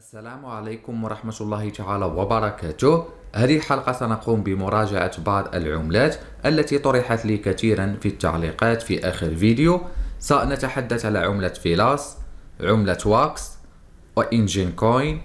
السلام عليكم ورحمة الله تعالى وبركاته هذه الحلقة سنقوم بمراجعة بعض العملات التي طرحت لي كثيرا في التعليقات في آخر فيديو سنتحدث على عملة فيلاس عملة واكس وإنجين كوين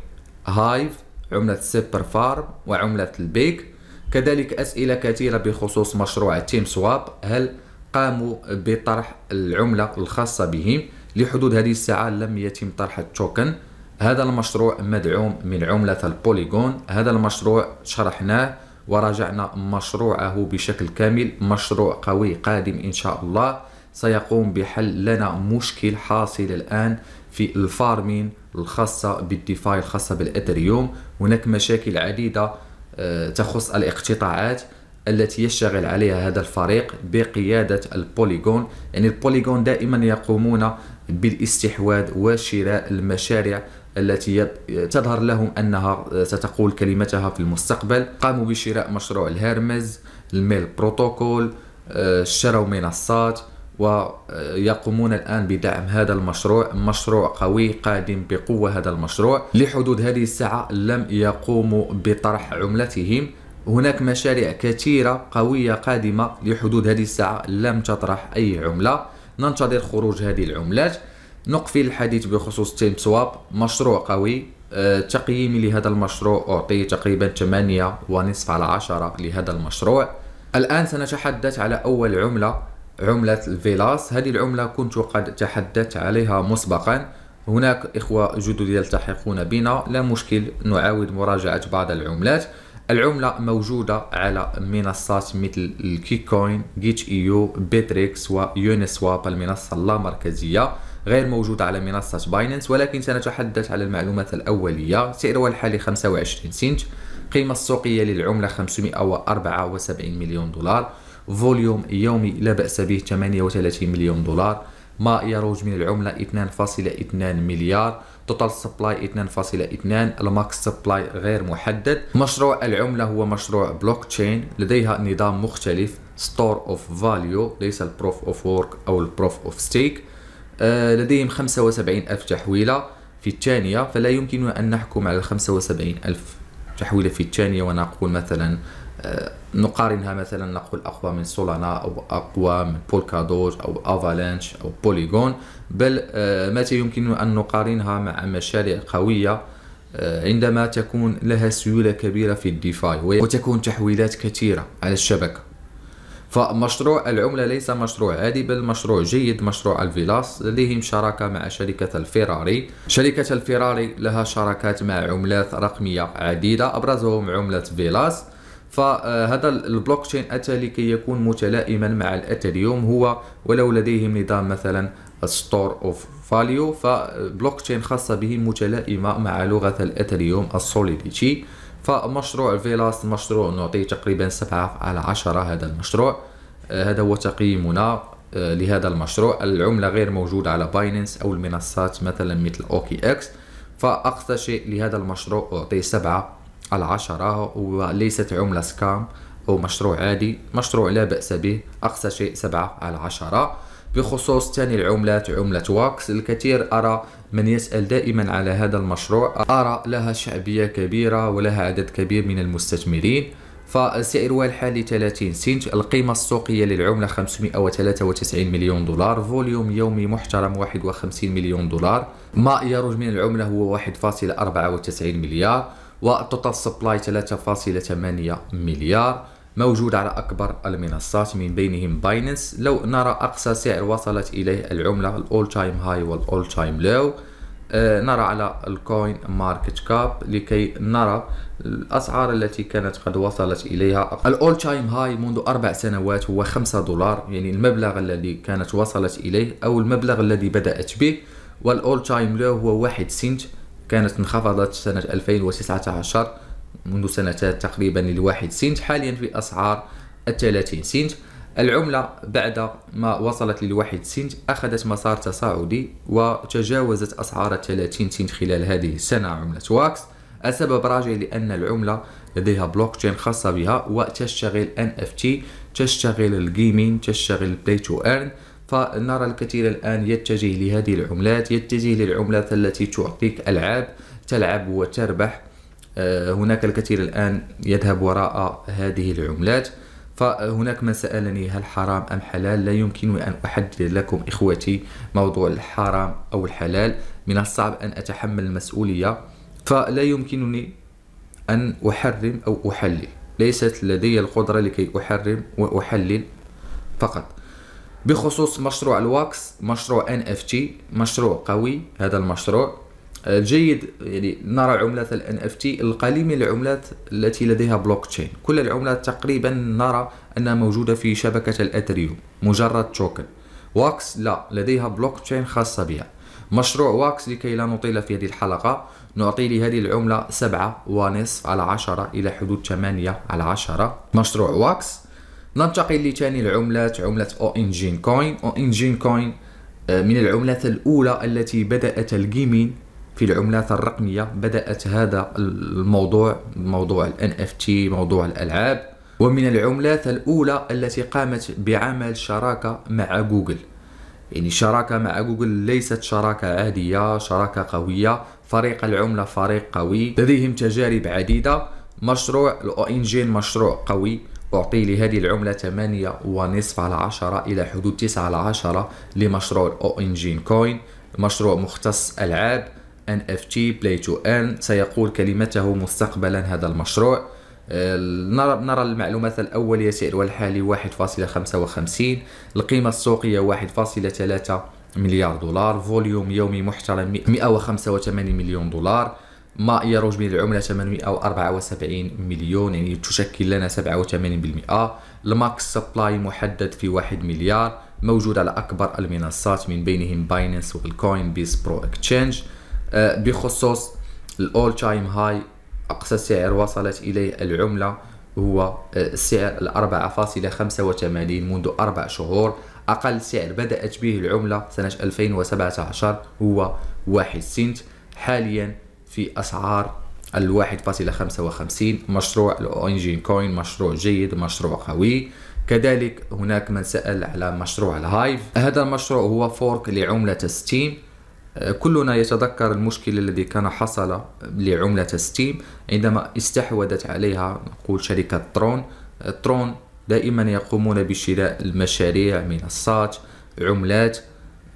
هايف عملة سيبر فارم وعملة البيك كذلك أسئلة كثيرة بخصوص مشروع تيم سواب هل قاموا بطرح العملة الخاصة بهم لحدود هذه الساعة لم يتم طرح التوكن هذا المشروع مدعوم من عملة البوليغون هذا المشروع شرحناه وراجعنا مشروعه بشكل كامل مشروع قوي قادم إن شاء الله سيقوم بحل لنا مشكل حاصل الآن في الفارمين الخاصة بالديفاي الخاصة بالأتريوم هناك مشاكل عديدة آه، تخص الاقتطاعات التي يشتغل عليها هذا الفريق بقيادة البوليغون يعني البوليغون دائما يقومون بالاستحواذ وشراء المشاريع التي تظهر لهم أنها آه، ستقول كلمتها في المستقبل قاموا بشراء مشروع الهرمز الميل بروتوكول آه، شروا منصات ويقومون آه، الآن بدعم هذا المشروع مشروع قوي قادم بقوة هذا المشروع لحدود هذه الساعة لم يقوموا بطرح عملتهم هناك مشاريع كثيرة قوية قادمة لحدود هذه الساعة لم تطرح أي عملة ننتظر خروج هذه العملات نقفل الحديث بخصوص تيم سواب مشروع قوي آه، تقييمي لهذا المشروع أعطي تقريبا 8 ونصف على 10 لهذا المشروع الآن سنتحدث على أول عملة عملة الفيلاس هذه العملة كنت قد تحدثت عليها مسبقا هناك إخوة جدد يلتحقون بنا لا مشكل نعاود مراجعة بعض العملات العملة موجودة على منصات مثل الكيكوين جيتش ايو بيتريكس ويونسواب المنصة اللامركزية غير موجودة على منصة بايننس ولكن سنتحدث على المعلومات الأولية سعرها الحالي 25 سنت قيمة السوقية للعملة 574 مليون دولار فوليوم يومي لا بأس به 38 مليون دولار ما يروج من العملة 2.2 مليار توتال سبلاي 2.2 الماكس سبلاي غير محدد مشروع العملة هو مشروع بلوك تشين لديها نظام مختلف ستور اوف فاليو ليس البروف اوف وورك او البروف اوف ستيك لديهم 75 ألف تحويلة في الثانية فلا يمكن أن نحكم على 75 ألف تحويلة في الثانية ونقول مثلا آه، نقارنها مثلا نقول اقوى من سولانا او اقوى من بولكادوج او افالانش او بوليغون بل آه، متى يمكن ان نقارنها مع مشاريع قويه آه، عندما تكون لها سيوله كبيره في الديفاي وتكون تحويلات كثيره على الشبكه فمشروع العملة ليس مشروع عادي بل مشروع جيد مشروع الفيلاس لديهم شراكة مع شركة الفيراري شركة الفيراري لها شراكات مع عملات رقمية عديدة أبرزهم عملة فيلاس فهذا البلوك تشين اتى لكي يكون متلائما مع الاثريوم هو ولو لديهم نظام مثلا ستور اوف فاليو فبلوك تشين خاصه به متلائمه مع لغه الاثريوم السوليديتي فمشروع فيلاس مشروع نعطيه تقريبا 7 على 10 هذا المشروع آه، هذا هو تقييمنا آه، لهذا المشروع العملة غير موجودة على بايننس أو المنصات مثلا مثل أوكي إكس فأقصى شيء لهذا المشروع أعطيه سبعة العشرة وليست عملة سكام أو مشروع عادي مشروع لا بأس به أقصى شيء سبعة على عشرة بخصوص ثاني العملات عملة واكس الكثير أرى من يسأل دائما على هذا المشروع أرى لها شعبية كبيرة ولها عدد كبير من المستثمرين فسعرها الحالي 30 سنت القيمة السوقية للعملة 593 مليون دولار فوليوم يومي محترم 51 مليون دولار ما يروج من العملة هو 1.94 مليار والتوتال سبلاي 3.8 مليار موجود على أكبر المنصات من بينهم بايننس لو نرى أقصى سعر وصلت إليه العملة الأول تايم هاي والأول تايم لو نرى على الكوين ماركت كاب لكي نرى الأسعار التي كانت قد وصلت إليها الأول تايم هاي منذ أربع سنوات هو خمسة دولار يعني المبلغ الذي كانت وصلت إليه أو المبلغ الذي بدأت به والأول تايم لو هو واحد سنت كانت انخفضت سنة 2019 منذ سنتين تقريبا للواحد سنت حاليا في أسعار الثلاثين سنت العملة بعد ما وصلت للواحد سنت أخذت مسار تصاعدي وتجاوزت أسعار الثلاثين سنت خلال هذه السنة عملة واكس السبب راجع لأن العملة لديها بلوك تشين خاصة بها وتشتغل NFT تشتغل الجيمين تشتغل بلاي تو ايرن فنرى الكثير الآن يتجه لهذه العملات يتجه للعملات التي تعطيك ألعاب تلعب وتربح آه، هناك الكثير الآن يذهب وراء هذه العملات فهناك من سألني هل حرام أم حلال لا يمكن أن أحدد لكم إخوتي موضوع الحرام أو الحلال من الصعب أن أتحمل المسؤولية فلا يمكنني أن أحرم أو أحلل ليست لدي القدرة لكي أحرم وأحلل فقط بخصوص مشروع الواكس مشروع اف تي مشروع قوي هذا المشروع الجيد آه، يعني نرى عملات ال تي القليل من العملات التي لديها بلوك تشين كل العملات تقريبا نرى أنها موجودة في شبكة الأتريوم مجرد توكن واكس لا لديها بلوك تشين خاصة بها مشروع واكس لكي لا نطيل في هذه الحلقة نعطي لهذه العملة سبعة ونصف على عشرة إلى حدود ثمانية على عشرة مشروع واكس ننتقل لثاني العملات عملة او انجين كوين او انجين كوين آه، من العملات الأولى التي بدأت الجيمين في العملات الرقمية بدأت هذا الموضوع موضوع ال NFT موضوع الألعاب ومن العملات الأولى التي قامت بعمل شراكة مع جوجل يعني شراكة مع جوجل ليست شراكة عادية شراكة قوية فريق العملة فريق قوي لديهم تجارب عديدة مشروع الأو إنجين مشروع قوي أعطي لهذه العملة 8 ونصف على 10 إلى حدود 9 على 10 لمشروع أو إنجين كوين مشروع مختص ألعاب NFT Play to Earn سيقول كلمته مستقبلا هذا المشروع آه، نرى نرى المعلومات الأولية سعره الحالي 1.55 القيمة السوقية 1.3 مليار دولار فوليوم يومي محترم 185 مليون دولار ما يروج به العملة 874 مليون يعني تشكل لنا 87% الماكس سبلاي محدد في 1 مليار موجود على أكبر المنصات من بينهم باينانس والكوين بيس برو اكتشينج بخصوص الأول تايم هاي أقصى سعر وصلت إليه العملة هو آه، سعر الأربعة فاصلة خمسة وثمانين منذ أربع شهور أقل سعر بدأت به العملة سنة 2017 هو واحد سنت حاليا في أسعار ال 1.55 مشروع الأونجين كوين مشروع جيد مشروع قوي كذلك هناك من سأل على مشروع الهايف هذا المشروع هو فورك لعملة ستيم كلنا يتذكر المشكل الذي كان حصل لعملة ستيم عندما استحوذت عليها نقول شركة ترون ترون دائما يقومون بشراء المشاريع منصات عملات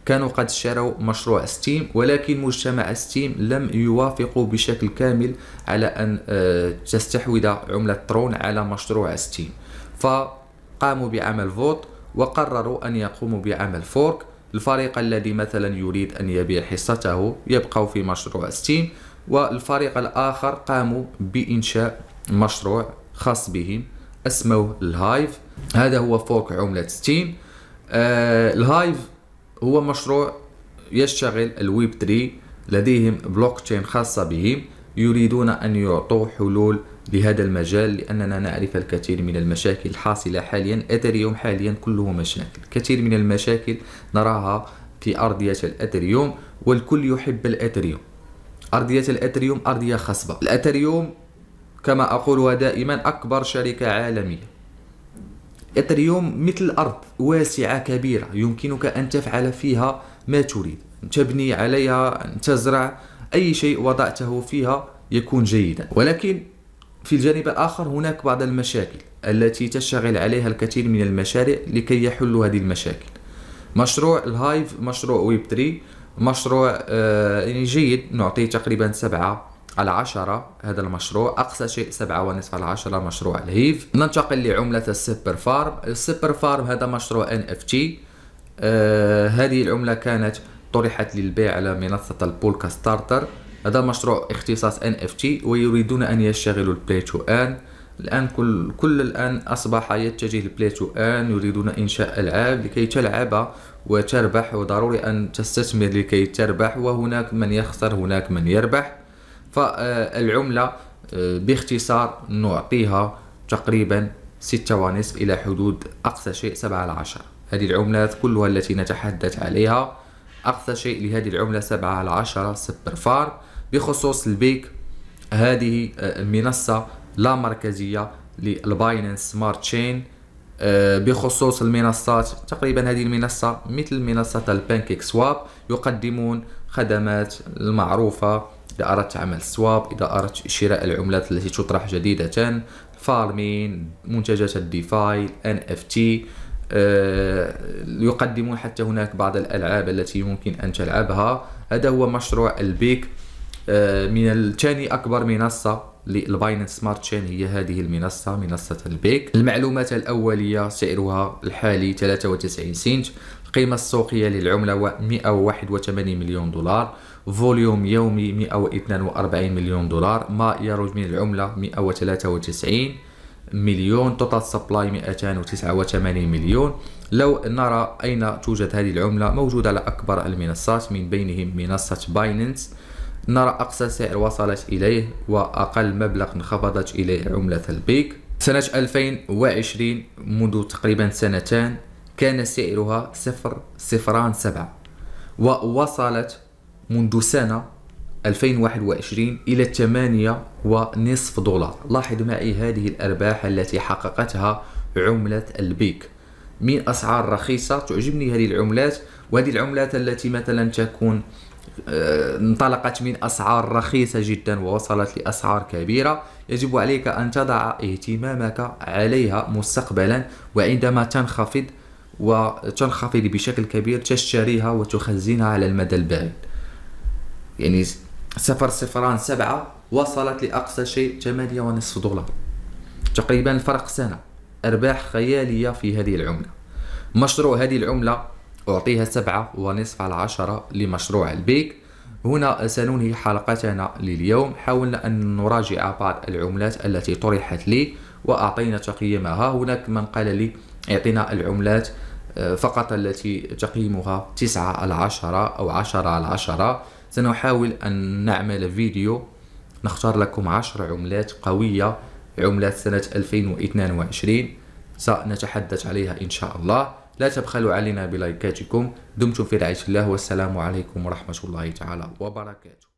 كانوا قد شروا مشروع ستيم ولكن مجتمع ستيم لم يوافق بشكل كامل على أن آه، تستحوذ عملة ترون على مشروع ستيم فقاموا بعمل فوت وقرروا أن يقوموا بعمل فورك الفريق الذي مثلا يريد أن يبيع حصته يبقى في مشروع ستيم والفريق الآخر قاموا بإنشاء مشروع خاص بهم اسموه الهايف هذا هو فورك عملة ستيم آه الهايف هو مشروع يشتغل الويب 3 لديهم بلوك تشين خاصة بهم يريدون أن يعطوا حلول لهذا المجال لأننا نعرف الكثير من المشاكل الحاصلة حاليا أتريوم حاليا كله مشاكل كثير من المشاكل نراها في أرضية الأتريوم والكل يحب الأتريوم أرضية الأتريوم أرضية خصبة الأتريوم كما أقولها دائما أكبر شركة عالمية اثريوم مثل ارض واسعه كبيره يمكنك ان تفعل فيها ما تريد تبني عليها تزرع اي شيء وضعته فيها يكون جيدا ولكن في الجانب الآخر هناك بعض المشاكل التي تشتغل عليها الكثير من المشاريع لكي يحلوا هذه المشاكل مشروع الهايف مشروع ويب 3 مشروع آه، يعني جيد نعطيه تقريبا سبعة على هذا المشروع أقصى شيء سبعة على عشرة مشروع الهيف ننتقل لعملة السوبر فارم السوبر فارم هذا مشروع NFT آه هذه العملة كانت طرحت للبيع على منصة البولكا ستارتر هذا مشروع اختصاص NFT ويريدون أن يشغلوا البلاي تو آن الآن كل, كل الآن أصبح يتجه البلاي تو آن يريدون إنشاء ألعاب لكي تلعب وتربح وضروري أن تستثمر لكي تربح وهناك من يخسر هناك من يربح فالعملة آه، باختصار نعطيها تقريبا ستة ونصف إلى حدود أقصى شيء سبعة على عشرة هذه العملات كلها التي نتحدث عليها أقصى شيء لهذه العملة سبعة على عشرة سبر فار بخصوص البيك هذه آه، المنصة لا مركزية للباينانس سمارت تشين آه، بخصوص المنصات تقريبا هذه المنصة مثل منصة البانكيك سواب يقدمون خدمات المعروفة إذا أردت عمل سواب إذا أردت شراء العملات التي تطرح جديدة فارمين منتجات الديفاي اف تي يقدمون حتى هناك بعض الألعاب التي يمكن أن تلعبها هذا هو مشروع البيك آه، من الثاني أكبر منصة للباينانس سمارت تشين هي هذه المنصة منصة البيك المعلومات الأولية سعرها الحالي 93 سنت القيمة السوقية للعملة 181 مليون دولار فوليوم يومي 142 مليون دولار ما يروج من العملة 193 مليون توتال سبلاي 289 مليون لو نرى أين توجد هذه العملة موجودة على أكبر المنصات من بينهم منصة بايننس نرى أقصى سعر وصلت إليه وأقل مبلغ انخفضت إليه عملة البيك سنة 2020 منذ تقريبا سنتان كان سعرها صفر صفران سبعة ووصلت منذ سنة 2021 إلى 8 ونصف دولار لاحظ معي هذه الأرباح التي حققتها عملة البيك من أسعار رخيصة تعجبني هذه العملات وهذه العملات التي مثلا تكون آه، انطلقت من أسعار رخيصة جدا ووصلت لأسعار كبيرة يجب عليك أن تضع اهتمامك عليها مستقبلا وعندما تنخفض وتنخفض بشكل كبير تشتريها وتخزنها على المدى البعيد يعني صفر صفران سبعة وصلت لأقصى شيء ثمانية ونصف دولار تقريبا الفرق سنة أرباح خيالية في هذه العملة مشروع هذه العملة أعطيها سبعة ونصف على عشرة لمشروع البيك هنا سننهي حلقتنا لليوم حاولنا أن نراجع بعض العملات التي طرحت لي وأعطينا تقييمها هناك من قال لي اعطينا العملات آه، فقط التي تقييمها تسعة على عشرة أو عشرة على عشرة سنحاول أن نعمل فيديو نختار لكم عشر عملات قوية عملات سنة 2022 سنتحدث عليها إن شاء الله لا تبخلوا علينا بلايكاتكم دمتم في رعاية الله والسلام عليكم ورحمة الله تعالى وبركاته